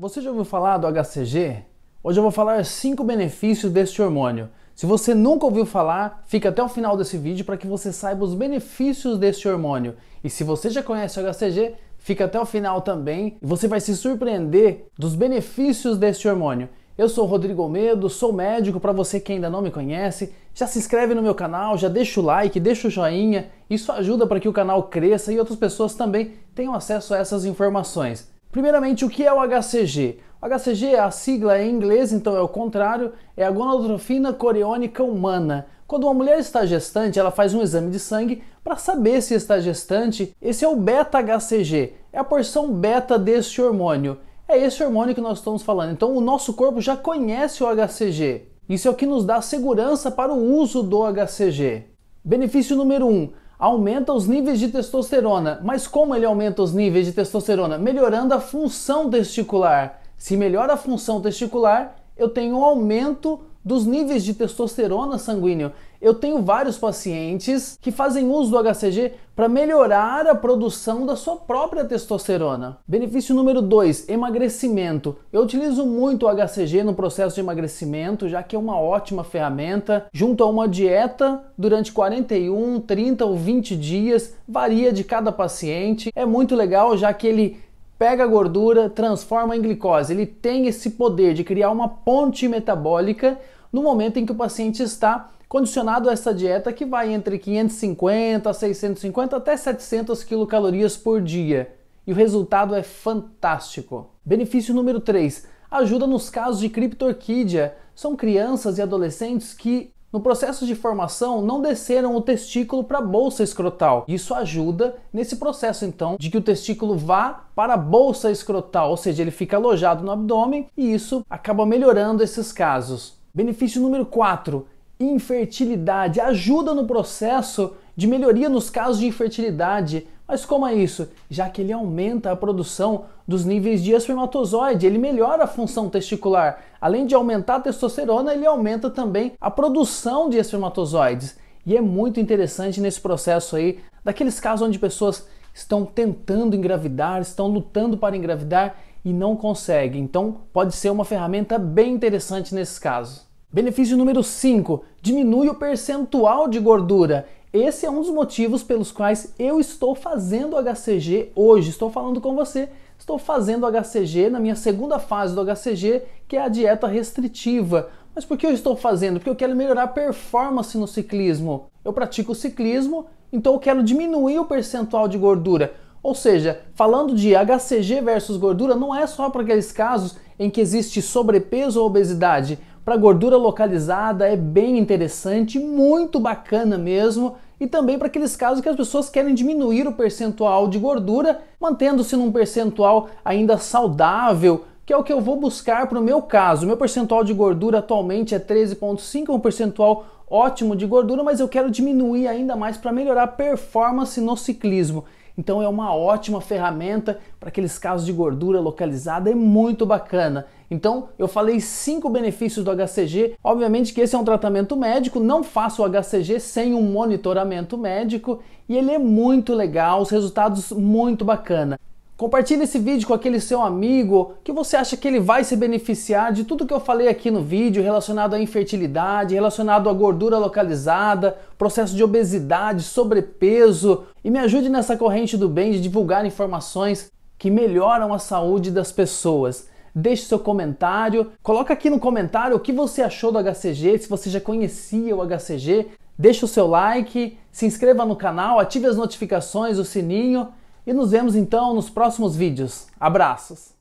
Você já ouviu falar do HCG? Hoje eu vou falar 5 benefícios deste hormônio. Se você nunca ouviu falar, fica até o final desse vídeo para que você saiba os benefícios deste hormônio. E se você já conhece o HCG, fica até o final também e você vai se surpreender dos benefícios deste hormônio. Eu sou Rodrigo Almeida, sou médico. Para você que ainda não me conhece, já se inscreve no meu canal, já deixa o like, deixa o joinha. Isso ajuda para que o canal cresça e outras pessoas também tenham acesso a essas informações. Primeiramente, o que é o HCG? O HCG, é a sigla em inglês, então é o contrário, é a gonadotrofina coriônica humana. Quando uma mulher está gestante, ela faz um exame de sangue para saber se está gestante. Esse é o beta-HCG, é a porção beta deste hormônio. É esse hormônio que nós estamos falando. Então, o nosso corpo já conhece o HCG. Isso é o que nos dá segurança para o uso do HCG. Benefício número 1. Um, aumenta os níveis de testosterona. Mas como ele aumenta os níveis de testosterona? Melhorando a função testicular. Se melhora a função testicular, eu tenho um aumento dos níveis de testosterona sanguíneo. Eu tenho vários pacientes que fazem uso do HCG para melhorar a produção da sua própria testosterona. Benefício número 2, emagrecimento. Eu utilizo muito o HCG no processo de emagrecimento, já que é uma ótima ferramenta, junto a uma dieta durante 41, 30 ou 20 dias, varia de cada paciente. É muito legal, já que ele pega a gordura, transforma em glicose. Ele tem esse poder de criar uma ponte metabólica no momento em que o paciente está condicionado a essa dieta que vai entre 550, 650 até 700 quilocalorias por dia. E o resultado é fantástico. Benefício número 3: ajuda nos casos de criptorquídea. São crianças e adolescentes que no processo de formação não desceram o testículo para a bolsa escrotal. Isso ajuda nesse processo então de que o testículo vá para a bolsa escrotal, ou seja, ele fica alojado no abdômen e isso acaba melhorando esses casos. Benefício número 4: infertilidade. Ajuda no processo de melhoria nos casos de infertilidade. Mas como é isso? Já que ele aumenta a produção dos níveis de espermatozoide, ele melhora a função testicular. Além de aumentar a testosterona, ele aumenta também a produção de espermatozoides. E é muito interessante nesse processo aí, daqueles casos onde pessoas estão tentando engravidar, estão lutando para engravidar e não conseguem. Então, pode ser uma ferramenta bem interessante nesses casos. Benefício número 5: diminui o percentual de gordura. Esse é um dos motivos pelos quais eu estou fazendo HCG hoje. Estou falando com você. Estou fazendo HCG na minha segunda fase do HCG, que é a dieta restritiva. Mas por que eu estou fazendo? Porque eu quero melhorar a performance no ciclismo. Eu pratico ciclismo, então eu quero diminuir o percentual de gordura. Ou seja, falando de HCG versus gordura, não é só para aqueles casos em que existe sobrepeso ou obesidade para gordura localizada é bem interessante, muito bacana mesmo, e também para aqueles casos que as pessoas querem diminuir o percentual de gordura, mantendo-se num percentual ainda saudável, que é o que eu vou buscar para o meu caso. Meu percentual de gordura atualmente é 13,5, é um percentual ótimo de gordura, mas eu quero diminuir ainda mais para melhorar a performance no ciclismo. Então é uma ótima ferramenta para aqueles casos de gordura localizada, é muito bacana. Então eu falei cinco benefícios do HCG. Obviamente que esse é um tratamento médico, não faço o HCG sem um monitoramento médico e ele é muito legal, os resultados muito bacana. Compartilhe esse vídeo com aquele seu amigo que você acha que ele vai se beneficiar de tudo que eu falei aqui no vídeo relacionado à infertilidade, relacionado à gordura localizada, processo de obesidade, sobrepeso. E me ajude nessa corrente do bem de divulgar informações que melhoram a saúde das pessoas. Deixe seu comentário, coloca aqui no comentário o que você achou do HCG, se você já conhecia o HCG. Deixe o seu like, se inscreva no canal, ative as notificações, o sininho e nos vemos então nos próximos vídeos. Abraços!